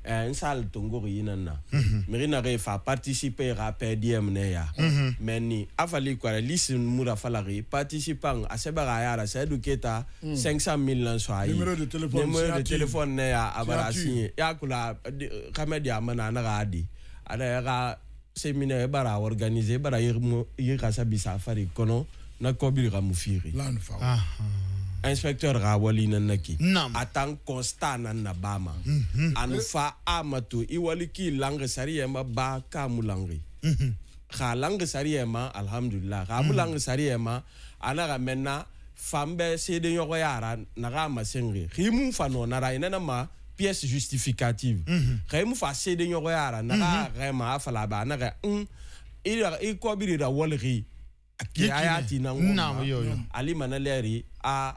Eh, nsal tongor yina na miri mhm. na re fa participer ra perdiem ne ya mhm. meni afali kwara lisin mura fala re participant a seba ga ya ra sa eduketa 500 million so ayi numéro de téléphone numéro de téléphone ne ya abara sinye ya kula kamedi amana na ga adi ada ya ga séminaire bara organiser bara yir mo yir ka sa bisa fari kono na kobiri ga mufiri lan fa inspecteur ga wali nan naki a tan constat nan na ba anu mhm. fa a i wali ki langre sari yɛma e ba ka mu langre mm -hmm. xa langre sari yɛma e alhamdulilah xa mu mm -hmm. langre sari yɛma ana ga maintenant fan bɛ seedenɲɔgɔnyara ma sengre xi mun fa nɔnara i e nana ma pièce justificative xa mhm. mu fa seedenɲɔgɔnyara naga xɛma mhm. a fala ba ana ga n i kɔbirira walixi a y'a ti na ŋo ma ali mana a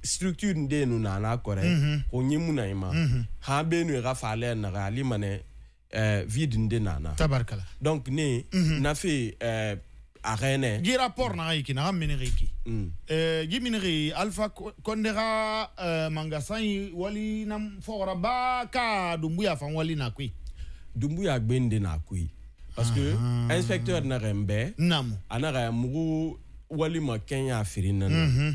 structure de nu nana kɔrɛ ko ɲimu na ima han be nu ka faale naga ali mane eh, vide de nana tabarkala donc ne mhm. nafe eh, arene ji rapport naxa yiki naxa menere yiki ji mm. eh, minixi alpha kondexa eh, mangasan wali na foxora ba ka dumbuya fan wali na koyi dumbuya gben de na koyi parce que ah. inspecteur naxen bɛ namu a naxa mugu walima kɛn y'a firi nana mhm.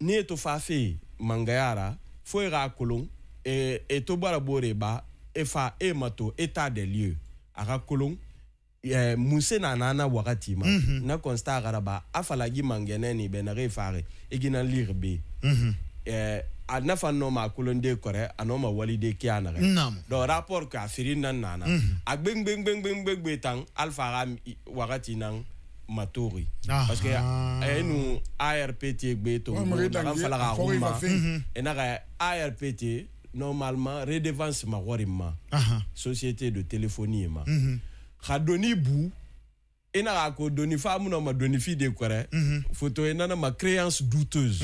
ne e to fa fe mangayara fo e k'a kolon e, e to bɔra b'o de ba e fa e mato to e t'a des lieux a ka kolon e, muse na nana wakati ma mm -hmm. na constat a kara ba a falagi mangɛnɛ ni bɛ nage e fare e gina lire be mm -hmm. e, a nafa nɔ ma a kolonde kɔrɛ a nɔ ma walide kɛ a nagɛ donc rapport k'a firi nan nana mm -hmm. a gbengbengbengbengbengbe tan alfa a ka wagati nan matori ah. parce que ah. eh, a nous ARPT arp ti on va an fala arpt mhm. na normalement redevance ma wari ma ah, société de téléphonie ma mhm. ka doni bu e na ka ko doni ma doni fi de quoi mhm. photo et na ma créance douteuse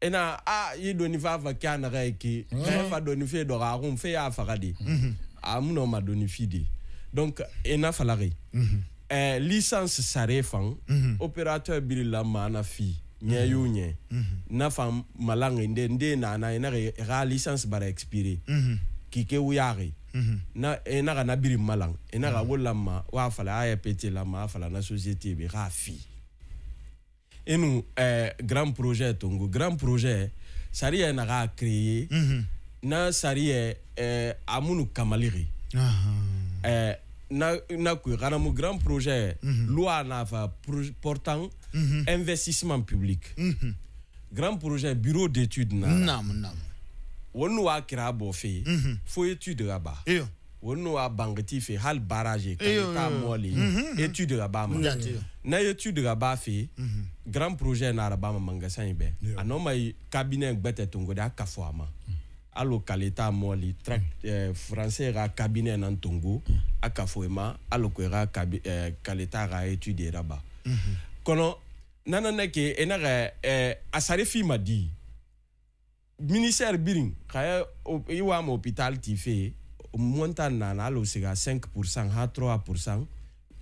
et na a ye doni fa qui en na ka e ki ka e fa doni fi do ka ma doni fi donc e na eh, licence sare mm -hmm. opérateur biri n'a fi fii y'u mhm. na fam malang nde nde na na na i licence bara expiré mm -hmm. k'i ke wuyaagi mm na i na biri malang i naga mhm. wa fala a pete la fala na société be et nous nous eh, grand projet tongo grand projet sari na créé créer mhm. na sari eh, a kamaliri eh, na na ku kana grand projet mhm. loi na fa portant mhm. investissement public mhm. grand projet bureau d'étude na nam nam wonu wa kira bo fe mm -hmm. fo étude ga ba iyo wonu wa bangati fe hal barrage ka ta moli mm -hmm. na étude ga ba fe grand projet na ra ba ma mangasa ibe yeah. anoma cabinet gbete tongo da ka fo ama alo euh, euh, kaleta moli tract français ra cabinet nan tongo à kafouema à ra à ra étudier là-bas mhm. kono nanana ke enara eh, asare fi madi ministère biring kaya iwa mo hôpital ti montant nana alo sega 5% ha 3%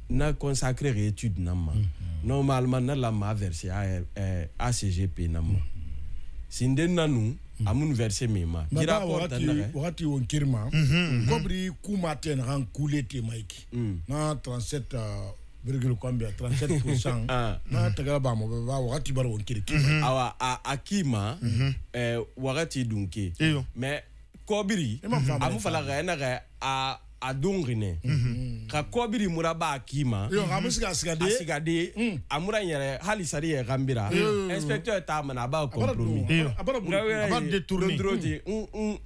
na consacré étude nan ma mhm. normalement na la ma verser à, à, euh, à CGP nan ma mhm. sinden nanu mm. amun verse mi ma kira ko tan na wakati won kirma mm-hmm, mm-hmm. kobri kuma ten han kule te maiki mm. na 37 euh, virgule combien 37% ah. na tagala ba mo ba wakati bar won kiri mm-hmm. awa a akima eh wakati dunke mais kobiri amu fala ga na a a don ginɛ mm-hmm. ka kɔbiri mura b'a k'i ma asigade mm. a mura n yɛrɛ hali sari yɛrɛ kan bira inspecteur t'a mana a b'a compromis lɔndroti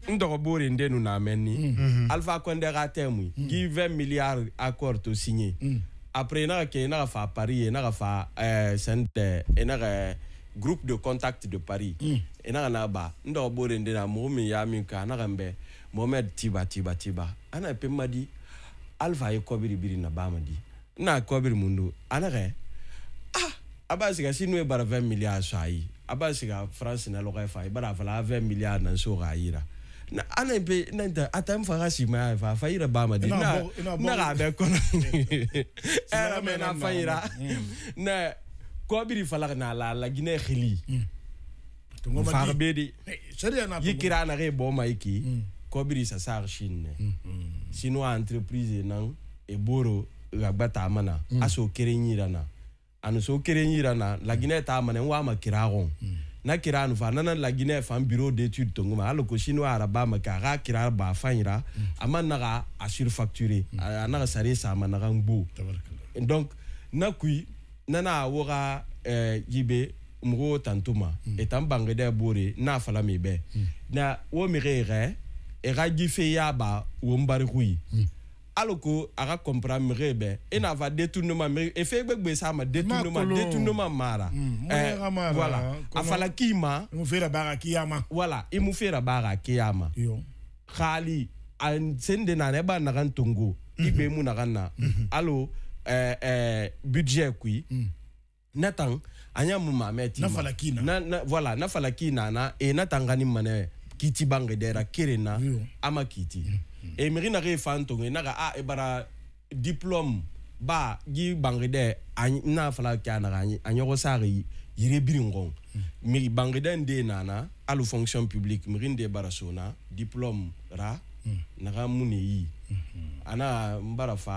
n dɔgɔbori n denu n'a mɛn ni mm-hmm. alpha condé ka tɛ mun gi 20 milliards accord to signer mm. après i n'a ke i n'a fa paris i n'a fa sɛn tɛ n'a groupe de contact de paris mm. i e na ka na ba n dɔgɔ bo ren de na mɔgɔ min y'a min kɛ a na ka n bɛ mohamɛd tiba tiba tiba a na pe ma di alfa ye kɔbiri biri na ba ma di n na kɔbiri mun do a na kɛ ah a b'a sigi si n'u ye bara 20 milliard sɔ a ye a b'a sigi a france na lɔgɔ ye fa ye bari a fana a 20 milliard na so k'a yira na ana be na ta ata mfa ga si ma fa fa ira ba ma di e na na e ga be kono era me na fa ira hmm. na ko biri falagna la la guinée khili mm. far bedi yikirana re boma iki mm. ko biri sa sar shinne mm. entreprise e nan e boro e amana mana mm. rana. kerenyirana anu rana. la guinée ta wa ma kiragon hmm. na kira nu fa la guinée fan bureau d'étude tongo ma alo chinois araba makara kira ba fanyira hmm. amana naga assure surfacturer mm. a sare hmm. sa ma naga ngbo donc na kui nana a woga eh, yibe mgo tantuma mm. etan bangede bore na fala mi be mm. na wo mi re e ga gife ya ba wo mbari kui mm. aloko aga compra mi re e mm. na va détournement mi e fe gbegbe sa ma détournement détournement mara mm. eh, mara voilà afala kima e mu fera bara kiyama voilà e mu fera bara kiyama yo khali an sende mm-hmm. na ne ba na kan tongo mm -hmm. ibe mu na kan na mm -hmm. alo eh, eh, budget kui mm. natan anya muma meti nafala kina na, na voilà nafala kina na e natanga mane kiti bange dera kirena mm. ama kiti mm. e mirina re fantonge naga a e bara diplôme ba gi bangede na fala kya na anyi anyogo sari yire biringon hmm. mi bangede nde nana alu fonction publique mi rinde barasona diplôme ra mm. naga muni yi mm ana mbara fa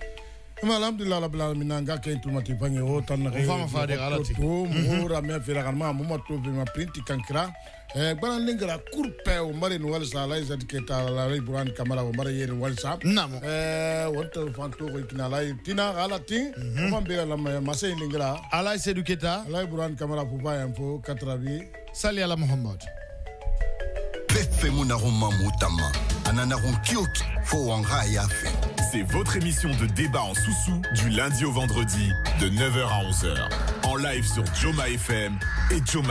ma alhamdulillah rabbil alamin na nga kain tulmati pange o tan ngai fama fa de to mura mhm. me fira kan ma mo ma to o mare no wal sala isa ke ta la re o mare yeri wal sap namo eh, e wonto tina ala ti mo mhm. be la ma se lingara ala se du keta la buran kamala pu ba fo 88 sali ala muhammad C'est votre émission de débat en sous-sous du lundi au vendredi de 9h à 11h en live sur Joma FM et Joma